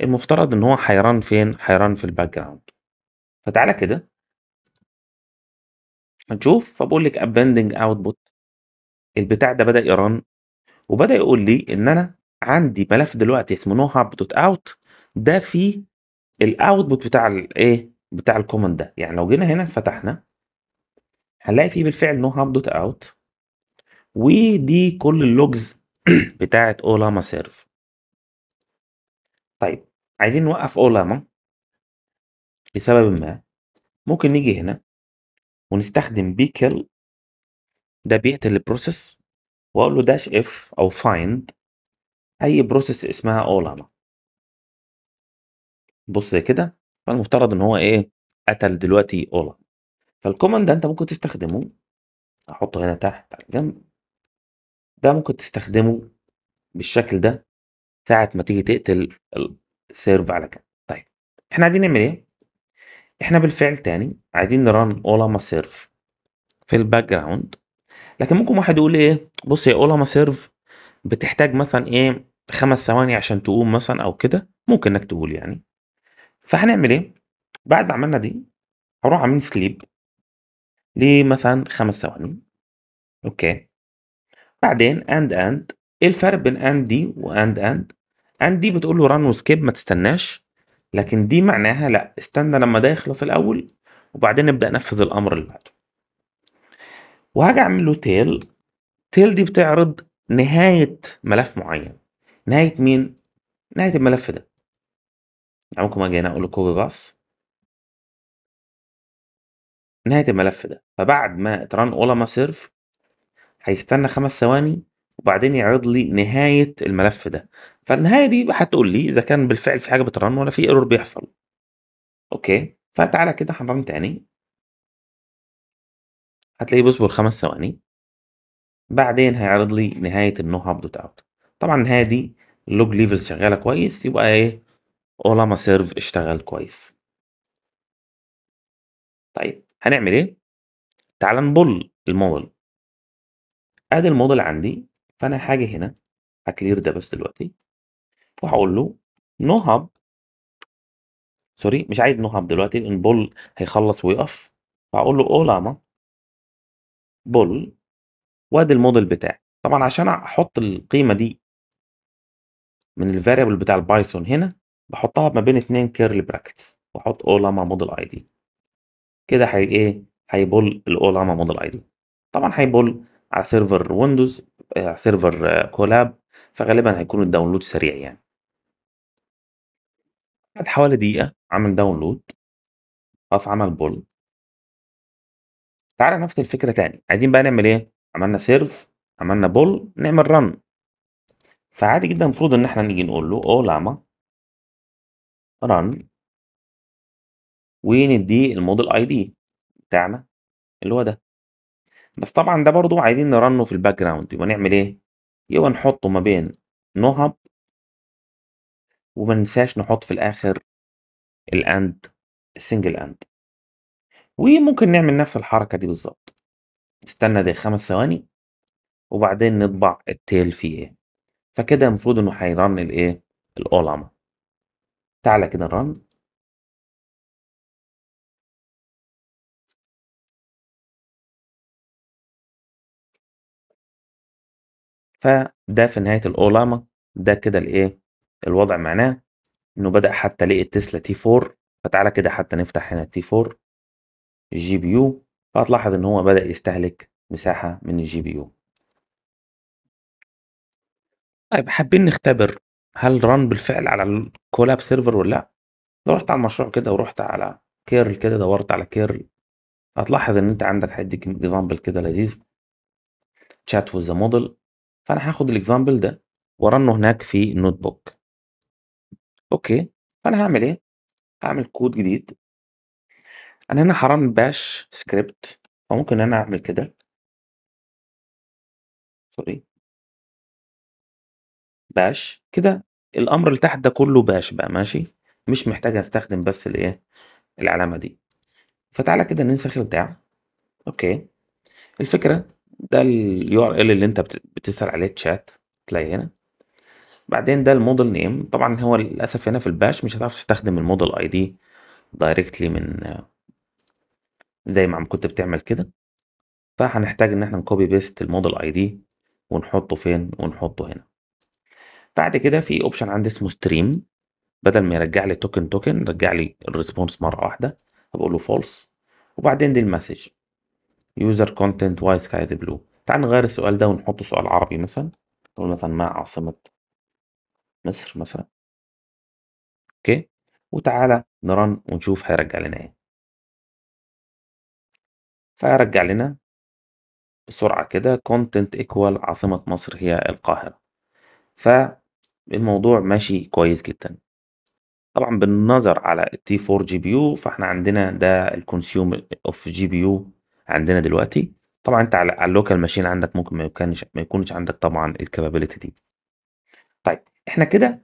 المفترض ان هو حيران فين حيران في الباك جراوند فتعالى كده هنشوف فبقول لك ابندنج اوتبوت البتاع ده بدا يران وبدا يقول لي ان انا عندي ملف دلوقتي اسمه نو هاب دوت اوت ده فيه الاوتبوت بتاع الايه بتاع الكوماند ده يعني لو جينا هنا فتحنا هنلاقي فيه بالفعل نو هاب دوت اوت ودي كل اللوجز بتاعه اولاما سيرف طيب عايزين نوقف اولاما لسبب ما ممكن نيجي هنا ونستخدم بيكل ده بيقتل البروسيس واقول له داش اف او فايند اي بروسيس اسمها اولانا بص كده فالمفترض ان هو ايه قتل دلوقتي اولانا فالكوماند ده انت ممكن تستخدمه احطه هنا تحت على جنب ده ممكن تستخدمه بالشكل ده ساعة ما تيجي تقتل السيرف على كده طيب احنا عايزين نعمل ايه احنا بالفعل تاني عايزين نران اولاما سيرف في الباك جراوند لكن ممكن واحد يقول ايه بص يا اولاما سيرف بتحتاج مثلا ايه خمس ثواني عشان تقوم مثلا او كده ممكن انك تقول يعني فهنعمل ايه بعد ما عملنا دي هروح عامل سليب لمثلا خمس ثواني اوكي بعدين اند اند ايه الفرق بين اند دي واند اند اند دي بتقول له ران وسكيب ما تستناش لكن دي معناها لا استنى لما ده يخلص الاول وبعدين ابدا نفذ الامر اللي بعده وهاجي اعمل له تيل تيل دي بتعرض نهاية ملف معين نهاية مين؟ نهاية الملف ده يعني ممكن اجي هنا اقول كوبي باص نهاية الملف ده فبعد ما تران اول ما سيرف هيستنى خمس ثواني وبعدين يعرض لي نهاية الملف ده فالنهاية دي هتقول لي إذا كان بالفعل في حاجة بترن ولا في ايرور بيحصل أوكي فتعالى كده هنرن تاني هتلاقيه بيصبر خمس ثواني بعدين هيعرض لي نهاية النو دوت اوت طبعا النهاية دي اللوج ليفل شغالة كويس يبقى ايه اولاما سيرف اشتغل كويس طيب هنعمل ايه تعال نبل الموديل ادي الموديل عندي فانا هاجي هنا هكلير ده بس دلوقتي وهقول له نو هاب سوري مش عايز نو هاب دلوقتي لان بول هيخلص ويقف فهقول له اولاما بول وادي الموديل بتاعي طبعا عشان احط القيمه دي من الفاريبل بتاع البايثون هنا بحطها ما بين اثنين كيرلي براكتس واحط اولاما موديل اي دي كده هي ايه هيبول الاولاما موديل اي دي طبعا هيبول على سيرفر ويندوز آه، على سيرفر كولاب آه، فغالبا هيكون الداونلود سريع يعني بعد حوالي دقيقه عمل داونلود خلاص عمل بول تعالى نفس الفكره تاني عايزين بقى نعمل ايه عملنا سيرف عملنا بول نعمل رن فعادي جدا المفروض ان احنا نيجي نقول له او لاما run ونديه الموديل اي دي بتاعنا اللي هو ده بس طبعا ده برضو عايزين نرنه في الباك جراوند يبقى نعمل ايه يبقى نحطه ما بين نهب وما ننساش نحط في الاخر الاند السنجل اند وممكن نعمل نفس الحركه دي بالظبط تستنى ده خمس ثواني وبعدين نطبع التيل فيه ايه فكده المفروض انه هيرن الايه القلمة تعالى كده الرن فده في نهاية القلمة ده كده الايه الوضع معناه انه بدأ حتى لقي التسلا تي 4 فتعالى كده حتى نفتح هنا تي 4 الجي بي يو فهتلاحظ ان هو بدأ يستهلك مساحة من الجي بي يو طيب حابين نختبر هل ران بالفعل على الكولاب سيرفر ولا لا لو رحت على المشروع كده ورحت على كيرل كده دورت على كيرل هتلاحظ ان انت عندك هيديك اكزامبل كده لذيذ تشات وذ موديل فانا هاخد الاكزامبل ده ورنه هناك في نوت بوك اوكي فانا هعمل ايه هعمل كود جديد أنا هنا حرام باش سكريبت فممكن أنا أعمل كده. سوري. باش كده الأمر اللي تحت ده كله باش بقى ماشي، مش محتاج أستخدم بس الإيه العلامة دي. فتعالى كده ننسخ البتاع أوكي، الفكرة ده ال اللي أنت بتسأل عليه تشات تلاقي هنا. بعدين ده الموديل name طبعًا هو للأسف هنا في الباش مش هتعرف تستخدم اي ID directly من زي ما كنت بتعمل كده فهنحتاج ان احنا نكوبي بيست الموديل اي دي ونحطه فين ونحطه هنا بعد كده في اوبشن عندي اسمه ستريم بدل ما يرجع لي توكن توكن رجع لي الريسبونس مره واحده بقول له فولس وبعدين دي المسج يوزر كونتنت واي سكاي بلو تعال نغير السؤال ده ونحطه سؤال عربي مثلا نقول مثلا ما عاصمه مصر مثلا اوكي وتعالى نرن ونشوف هيرجع لنا ايه فرجع لنا بسرعة كده content equal عاصمة مصر هي القاهرة فالموضوع ماشي كويس جدا طبعا بالنظر على t 4 جي بي يو فاحنا عندنا ده الكونسيوم اوف جي بي يو عندنا دلوقتي طبعا انت على اللوكال ماشين عندك ممكن ما يكونش ما يكونش عندك طبعا الكابابيلتي دي طيب احنا كده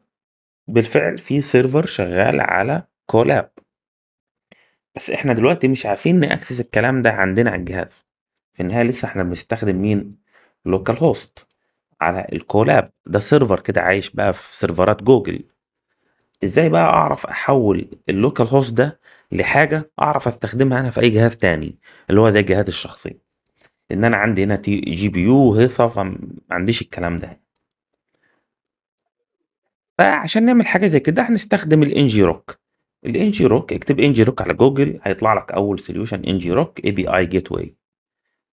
بالفعل في سيرفر شغال على كولاب بس احنا دلوقتي مش عارفين نأكسس الكلام ده عندنا على الجهاز في النهاية لسه احنا بنستخدم مين لوكال هوست على الكولاب ده سيرفر كده عايش بقى في سيرفرات جوجل ازاي بقى اعرف احول اللوكال هوست ده لحاجة اعرف استخدمها انا في اي جهاز تاني اللي هو زي الجهاز الشخصي ان انا عندي هنا تي جي بي يو هيصه فما عنديش الكلام ده فعشان نعمل حاجة زي كده هنستخدم الانجي روك الانجي روك اكتب انجي روك على جوجل هيطلع لك اول سوليوشن انجي روك اي بي اي جيت واي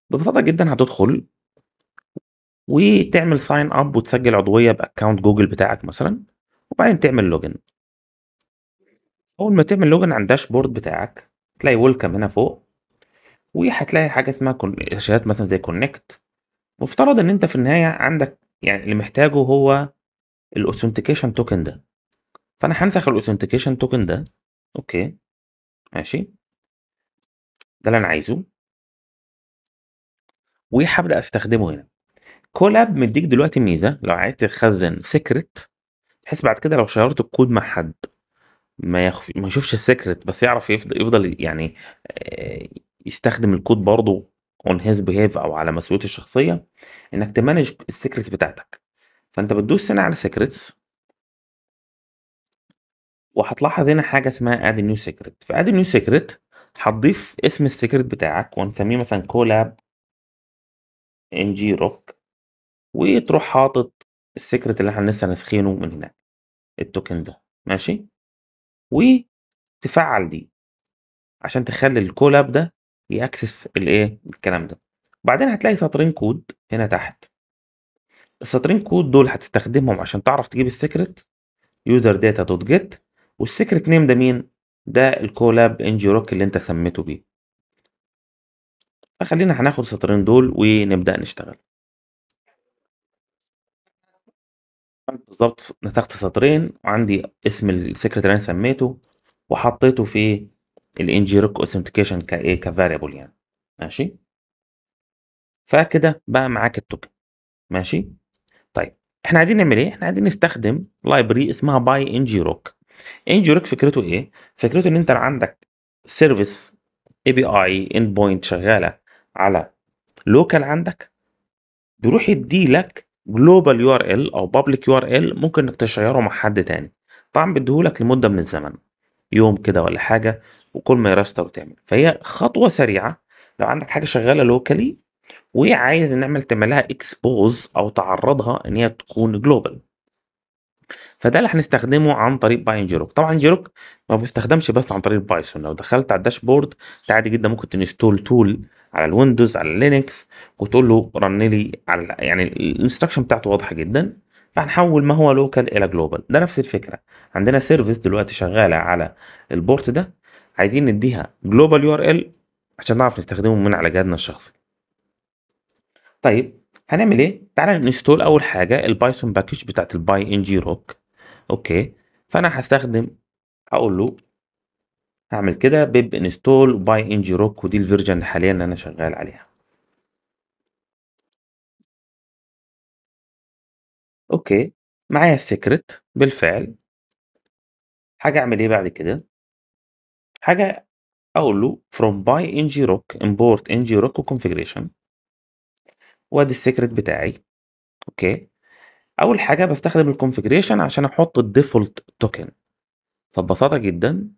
ببساطه جدا هتدخل وتعمل ساين اب وتسجل عضويه باكونت جوجل بتاعك مثلا وبعدين تعمل لوجن اول ما تعمل لوجن على الداشبورد بتاعك تلاقي ويلكم هنا فوق وهتلاقي حاجه اسمها شهادات مثلا زي كونكت مفترض ان انت في النهايه عندك يعني اللي محتاجه هو الاوثنتيكيشن توكن ده فانا هنسخ الاوثنتيكيشن توكن ده أوكي، ماشي. ده اللي أنا عايزه. وهبدا أستخدمه هنا. كولاب مدّيك دلوقتي ميزة لو عايز تخزّن سيكريت بحيث بعد كده لو شيّرت الكود مع حد ما يخف ما يشوفش السيكريت بس يعرف يفضل, يفضل يعني يستخدم الكود برضه اون هيز بيهيف أو على مسؤوليته الشخصية إنك تمانج السيكريتس بتاعتك. فأنت بتدوس هنا على سيكريتس وهتلاحظ هنا حاجه اسمها اد نيو سيكريت في اد نيو سيكريت هتضيف اسم السيكريت بتاعك ونسميه مثلا كولاب ان جي روك وتروح حاطط السيكريت اللي احنا لسه ناسخينه من هناك التوكن ده ماشي وتفعل دي عشان تخلي الكولاب ده ياكسس الايه الكلام ده بعدين هتلاقي سطرين كود هنا تحت السطرين كود دول هتستخدمهم عشان تعرف تجيب السيكريت يوزر داتا دوت جيت والسيكرت نيم ده مين ده الكولاب انجي روك اللي انت سميته بيه فخلينا هناخد السطرين دول ونبدا نشتغل بالظبط نسخت سطرين وعندي اسم السيكرت اللي انا سميته وحطيته في الانجي روك اوثنتيكيشن كايه كفاريبل يعني ماشي فكده بقى معاك التوكن ماشي طيب احنا عايزين نعمل ايه احنا عايزين نستخدم لايبرري اسمها باي انجي روك انجوريك فكرته ايه؟ فكرته ان انت عندك سيرفيس اي بي اي ان بوينت شغاله على لوكال عندك بيروح يدي لك جلوبال يو ار ال او بابليك يو ار ال ممكن انك تشيره مع حد تاني طبعا بيديهولك لمده من الزمن يوم كده ولا حاجه وكل ما يرستر وتعمل فهي خطوه سريعه لو عندك حاجه شغاله لوكالي وعايز نعمل تعملها اكسبوز او تعرضها ان هي تكون جلوبال فده اللي هنستخدمه عن طريق باين جيروك طبعا جيروك ما بيستخدمش بس عن طريق بايثون لو دخلت على الداشبورد انت عادي جدا ممكن تنستول تول على الويندوز على اللينكس وتقول له رن لي على يعني الانستراكشن بتاعته واضحه جدا فهنحول ما هو لوكال الى جلوبال ده نفس الفكره عندنا سيرفيس دلوقتي شغاله على البورت ده عايزين نديها جلوبال يو ار ال عشان نعرف نستخدمه من على جهازنا الشخصي طيب هنعمل ايه تعالى نستول اول حاجه البايثون باكج بتاعت الباي ان جي روك أوكي فأنا هستخدم هقول له هعمل كده بيب انستول باي انجي روك ودي الفيرجن اللي حاليا اللي أنا شغال عليها أوكي معايا السكرت بالفعل حاجة أعمل إيه بعد كده حاجة أقول له from by ng rock import ng rock configuration وأدي السكرت بتاعي أوكي اول حاجه بستخدم الكونفجريشن عشان احط الديفولت توكن فببساطه جدا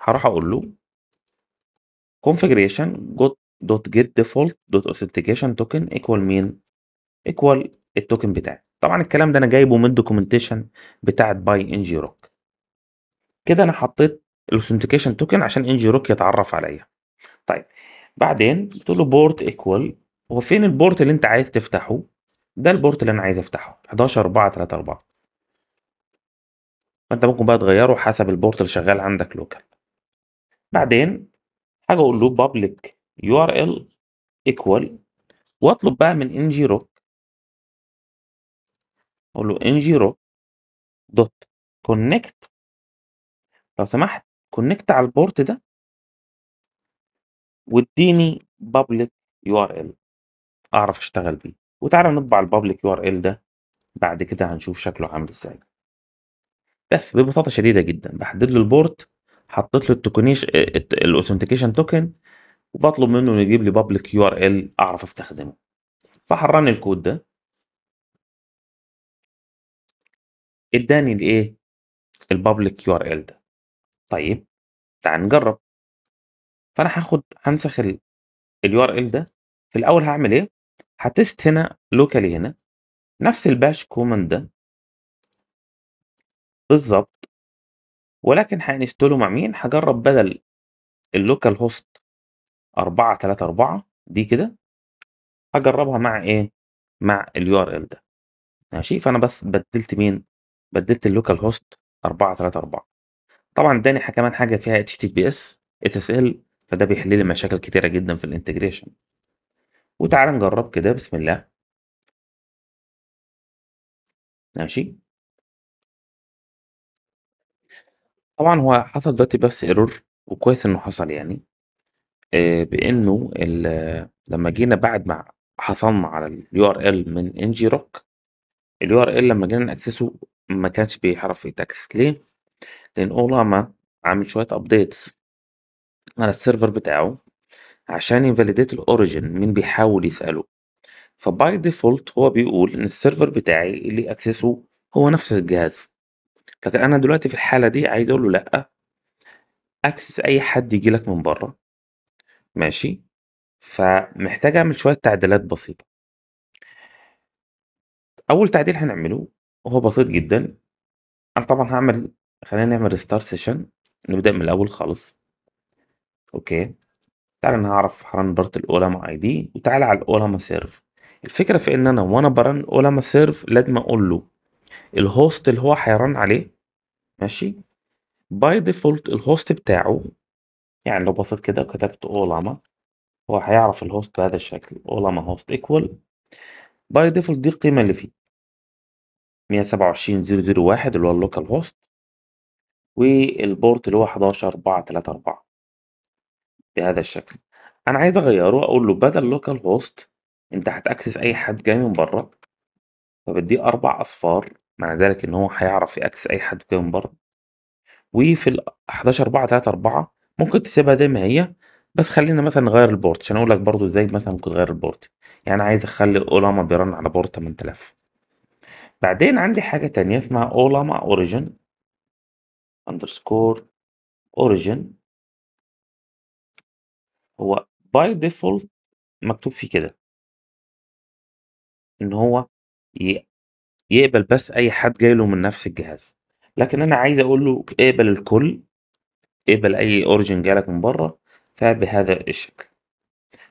هروح اقول له configuration دوت جيت ديفولت دوت authentication توكن ايكوال مين ايكوال التوكن بتاعي طبعا الكلام ده انا جايبه من الدوكيومنتيشن بتاعت باي ان جي روك كده انا حطيت الاوثنتيكيشن توكن عشان ان جي روك يتعرف عليا طيب بعدين بتقول له بورت ايكوال هو فين البورت اللي انت عايز تفتحه ده البورت اللي انا عايز افتحه 11 4 3 4 فانت ممكن بقى تغيره حسب البورت اللي شغال عندك لوكال بعدين حاجه اقول له بابليك يو ار ال ايكوال واطلب بقى من ان جي روك اقول له ان جي روك دوت كونكت لو سمحت كونكت على البورت ده واديني بابليك يو ار ال اعرف اشتغل بيه وتعالى نطبع البابليك يو ار ال ده بعد كده هنشوف شكله عامل ازاي بس ببساطه شديده جدا بحدد له البورت حطيت له التوكنيش آه، الاوثنتيكيشن توكن وبطلب منه انه يجيب لي بابليك يو ار ال اعرف استخدمه فحرني الكود ده اداني الايه البابليك يو ار ال ده طيب تعال نجرب فانا هاخد هنسخ اليو ار ال ده في الاول هعمل ايه هتست هنا لوكالي هنا نفس الباش كوماند ده بالظبط ولكن هنستله مع مين هجرب بدل اللوكال هوست 434 دي كده هجربها مع ايه مع اليو ار ال ده ماشي فانا بس بدلت مين بدلت اللوكال هوست 434 طبعا اداني كمان حاجه فيها اتش تي بي اس اس ال فده بيحل لي مشاكل كتيره جدا في الانتجريشن وتعالى نجرّب كده بسم الله. ماشي. طبعًا هو حصل دلوقتي بس ايرور وكويس إنه حصل يعني، آه بإنه لمّا جينا بعد ما حصلنا على الURL من ار الURL لمّا جينا نأكسسه ما كانش في يتأكسس ليه؟ لإن أولاما عامل شوية ابديتس على السيرفر بتاعه. عشان يفاليديت الاوريجن مين بيحاول يسأله فباي ديفولت هو بيقول ان السيرفر بتاعي اللي اكسسه هو نفس الجهاز لكن انا دلوقتي في الحالة دي عايز اقول له لأ اكسس اي حد يجيلك من بره ماشي فمحتاج اعمل شوية تعديلات بسيطة اول تعديل هنعمله هو بسيط جدا انا طبعا هعمل خلينا نعمل ريستار سيشن نبدأ من الاول خالص اوكي تعال انا هعرف برت الاولاما الاولما اي دي وتعال على الاولما سيرف الفكره في ان انا وانا برن اولما سيرف لازم اقول له الهوست اللي هو هيرن عليه ماشي باي ديفولت الهوست بتاعه يعني لو بصيت كده وكتبت اولما هو هيعرف الهوست بهذا الشكل اولما هوست ايكوال باي ديفولت دي القيمه اللي فيه 127001 اللي هو اللوكال هوست والبورت اللي هو 11434 بهذا الشكل انا عايز اغيره اقول له بدل لوكال هوست انت هتاكسس اي حد جاي من بره فبديه اربع اصفار معنى ذلك ان هو هيعرف ياكسس اي حد جاي من بره وفي ال 11 4 3 4 ممكن تسيبها زي ما هي بس خلينا مثلا نغير البورت عشان اقول لك برضو ازاي مثلا ممكن تغير البورت يعني عايز اخلي اولاما بيرن على بورت 8000 بعدين عندي حاجة تانية اسمها اولاما اوريجن اندرسكور اوريجن هو باي ديفولت مكتوب فيه كده ان هو يقبل بس اي حد جاي له من نفس الجهاز لكن انا عايز اقول له اقبل الكل اقبل اي اوريجن جالك من بره فبهذا الشكل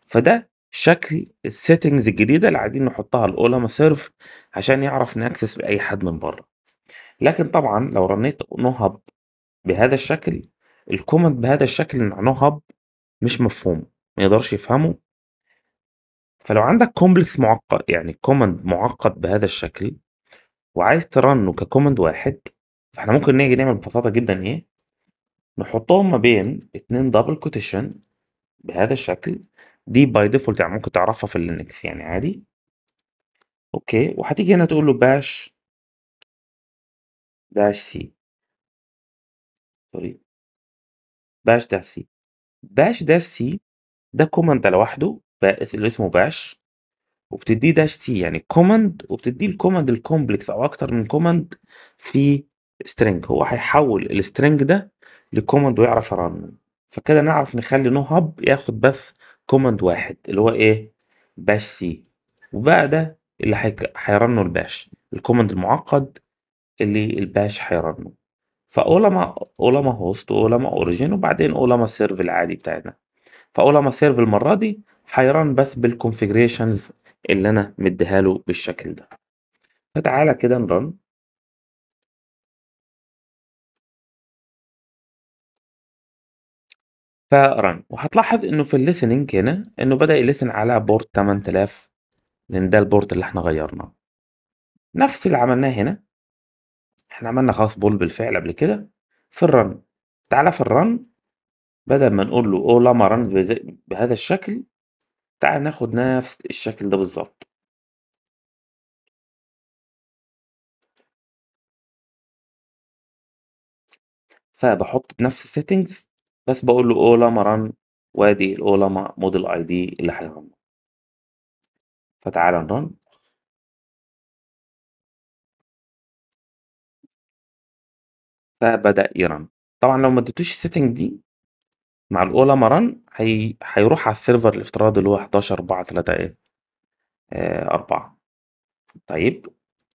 فده شكل السيتنجز الجديده اللي عايزين نحطها الاولما سيرف عشان يعرف ناكسس باي حد من بره لكن طبعا لو رنيت نو بهذا الشكل الكومنت بهذا الشكل نهب نو هاب مش مفهوم، ما يقدرش يفهمه. فلو عندك كومبلكس معقد يعني كوماند معقد بهذا الشكل، وعايز ترنه ككوماند واحد، فإحنا ممكن نيجي نعمل ببساطة جدًا إيه، نحطهم ما بين اتنين دبل كوتيشن بهذا الشكل، دي باي ديفولت يعني ممكن تعرفها في اللينكس يعني عادي. أوكي، وهتيجي هنا تقول له باش داش سي سوري باش داش سي باش داش سي ده كوماند لوحده بقى اللي اسمه باش وبتديه داش سي يعني كوماند وبتديه الكوماند الكومبلكس او اكتر من كوماند في سترينج هو هيحول السترينج ده لكوماند ويعرف يرن فكده نعرف نخلي نو هاب ياخد بس كوماند واحد اللي هو ايه باش سي وبقى ده اللي هيرنه الباش الكوماند المعقد اللي الباش هيرنه فاولما اولما هوست واولما اوريجين وبعدين اولما سيرف العادي بتاعنا فاولما سيرف المره دي هيران بس بالكونفيجريشنز اللي انا مديها له بالشكل ده فتعالى كده نرن فرن وهتلاحظ انه في الليسننج هنا انه بدا يلسن على بورت 8000 لان ده البورت اللي احنا غيرناه نفس اللي عملناه هنا إحنا عملنا خلاص بول بالفعل قبل كده في الرن تعالى في الرن بدل ما نقول له أو لما رن بهذا الشكل تعالى ناخد نفس الشكل ده بالظبط فبحط نفس السيتنجز بس بقول له أو لما رن وادي الأو لما موديل دي اللي هيرن فتعالى نرن فبدأ يرن طبعا لو ما اديتوش السيتنج دي مع الاولى ما رن هي... هيروح على السيرفر الافتراضي اللي هو 11 4 3 ايه 4 آه، طيب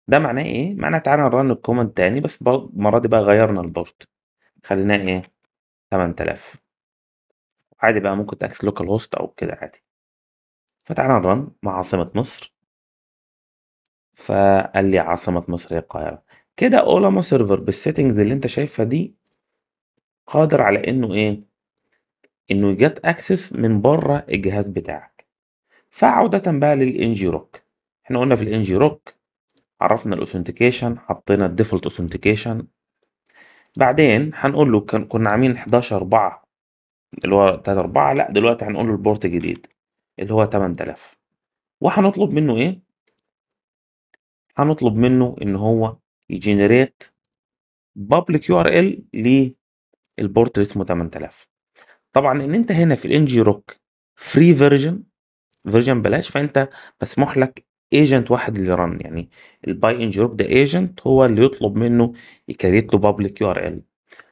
ده معناه ايه معناه تعالى نرن الكومنت تاني بس المره دي بقى غيرنا البورت خليناه ايه 8000 عادي بقى ممكن تاكس لوكال هوست او كده عادي فتعالى نرن مع عاصمه مصر فقال لي عاصمه مصر هي القاهره كده اولما سيرفر بالسيتنجز اللي أنت شايفها دي قادر على إنه إيه؟ إنه يجت أكسس من بره الجهاز بتاعك. فعودة بقى للإنجي روك. إحنا قلنا في الإنجي روك عرفنا الأوثنتيكيشن حطينا الديفولت أوثنتيكيشن بعدين هنقول له كان كنا عاملين 11 4 اللي هو 3 4 لا دلوقتي هنقول له البورت جديد اللي هو 8000 وهنطلب منه ايه هنطلب منه ان هو يجنريت بابليك يو ار ال للبورت اللي اسمه 8000 طبعا ان انت هنا في الان جي روك فري فيرجن فيرجن بلاش فانت مسموح لك ايجنت واحد اللي رن يعني الباي ان جي روك ده ايجنت هو اللي يطلب منه يكريت له بابليك يو ار ال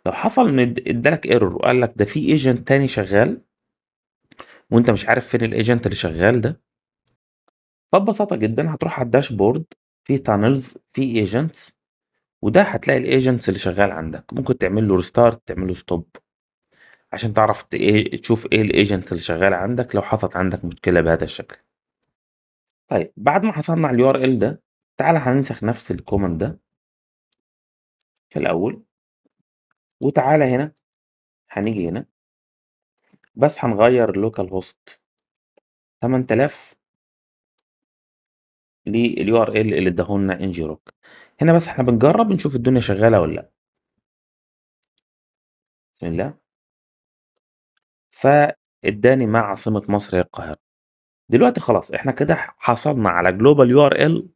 لو حصل ان ادالك ايرور وقال لك ده في ايجنت تاني شغال وانت مش عارف فين الايجنت اللي شغال ده فببساطه جدا هتروح على الداشبورد في تانلز في ايجنتس وده هتلاقي الايجنتس اللي شغال عندك ممكن تعمل له ريستارت تعمل له ستوب عشان تعرف ايه تشوف ايه الايجنتس اللي شغال عندك لو حصلت عندك مشكله بهذا الشكل طيب بعد ما حصلنا على اليو ار ال ده تعالى هننسخ نفس الكومنت ده في الاول وتعالى هنا هنيجي هنا بس هنغير لوكال هوست 8000 لليو ار ال اللي اداهولنا انجي روك هنا بس احنا بنجرب نشوف الدنيا شغالة ولا لأ بسم الله فاداني مع عاصمة مصر هي القاهرة دلوقتي خلاص احنا كده حصلنا على جلوبال يو ار ال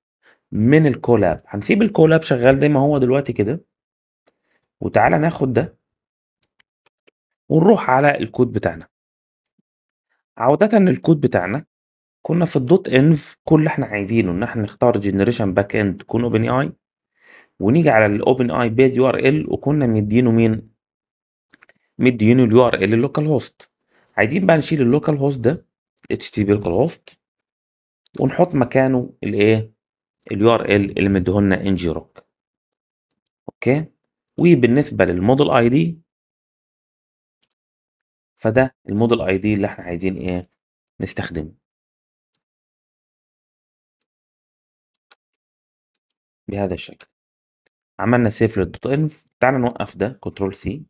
من الكولاب هنسيب الكولاب شغال زي ما هو دلوقتي كده وتعالى ناخد ده ونروح على الكود بتاعنا عودة الكود بتاعنا كنا في الدوت انف كل اللي احنا عايزينه ان احنا نختار جنريشن باك اند تكون اوبن اي ونيجي على الاوبن اي باد يو ار ال وكنا مدينه مين مدينه اليو ار ال اللوكال هوست عايزين بقى نشيل اللوكال هوست ده اتش تي بي لوكال هوست ونحط مكانه الايه اليو ار ال إيه؟ اللي مديهولنا ان جي روك اوكي وبالنسبه للموديل اي دي فده الموديل اي دي اللي احنا عايزين ايه نستخدمه بهذا الشكل عملنا للدوت انف تعالى نوقف ده كنترول سي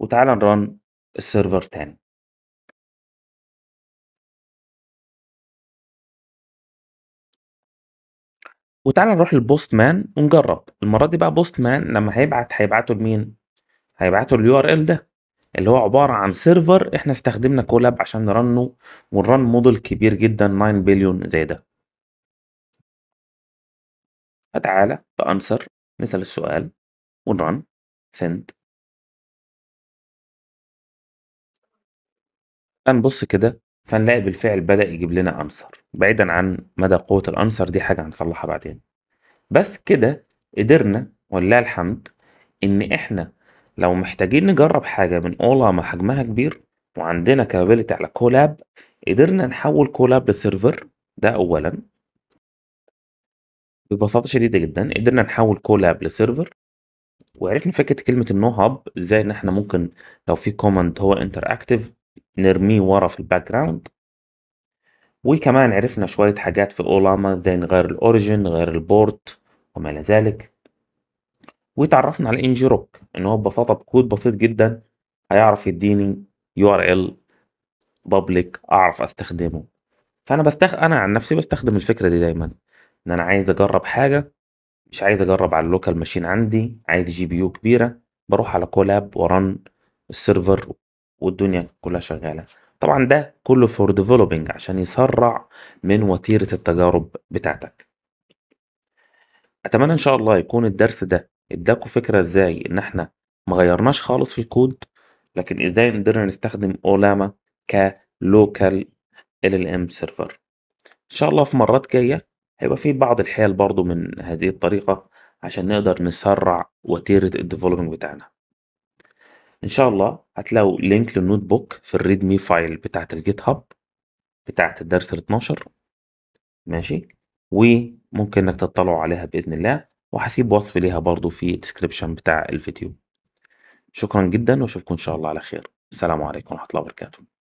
وتعالى نران السيرفر تاني وتعالى نروح للبوست مان ونجرب المره دي بقى بوست مان لما هيبعت هيبعته لمين هيبعته اليو ار ال ده اللي هو عباره عن سيرفر احنا استخدمنا كولاب عشان نرنه ونرن موديل كبير جدا 9 بليون زي ده فتعالى بأنسر نسال السؤال ونرن سند هنبص كده فنلاقي بالفعل بدأ يجيب لنا أنسر بعيدا عن مدى قوة الأنسر دي حاجة هنصلحها بعدين بس كده قدرنا ولله الحمد إن إحنا لو محتاجين نجرب حاجة اولا ما حجمها كبير وعندنا كابابيلتي على كولاب قدرنا نحول كولاب لسيرفر ده أولا ببساطة شديدة جدًا، قدرنا نحوّل كولاب لسيرفر، وعرفنا فكرة كلمة النو هاب إزاي إن إحنا ممكن لو في كوماند هو انتر اكتف نرميه ورا في الباك جراوند، وكمان عرفنا شوية حاجات في أولاما إزاي نغير الأوريجن نغير البورت وما إلى ذلك، واتعرفنا على انجروك روك إن هو ببساطة بكود بسيط جدًا هيعرف يديني يو آر إل بابليك أعرف أستخدمه، فأنا بستخ أنا عن نفسي بستخدم الفكرة دي دايمًا. ان انا عايز اجرب حاجه مش عايز اجرب على اللوكال ماشين عندي عايز جي بي يو كبيره بروح على كولاب ورن السيرفر والدنيا كلها شغاله طبعا ده كله فور ديفلوبينج عشان يسرع من وتيره التجارب بتاعتك اتمنى ان شاء الله يكون الدرس ده اداكوا فكره ازاي ان احنا ما غيرناش خالص في الكود لكن ازاي قدرنا نستخدم اولاما كلوكال ال ال ام سيرفر ان شاء الله في مرات جايه هيبقى في بعض الحيل برضه من هذه الطريقة عشان نقدر نسرع وتيرة الديفلوبينج بتاعنا ان شاء الله هتلاقوا لينك للنوت بوك في الريد مي فايل بتاعة الجيت هاب بتاعة الدرس ال 12 ماشي وممكن انك تطلعوا عليها باذن الله وهسيب وصف ليها برضو في الديسكريبشن بتاع الفيديو شكرا جدا واشوفكم ان شاء الله على خير السلام عليكم ورحمه الله وبركاته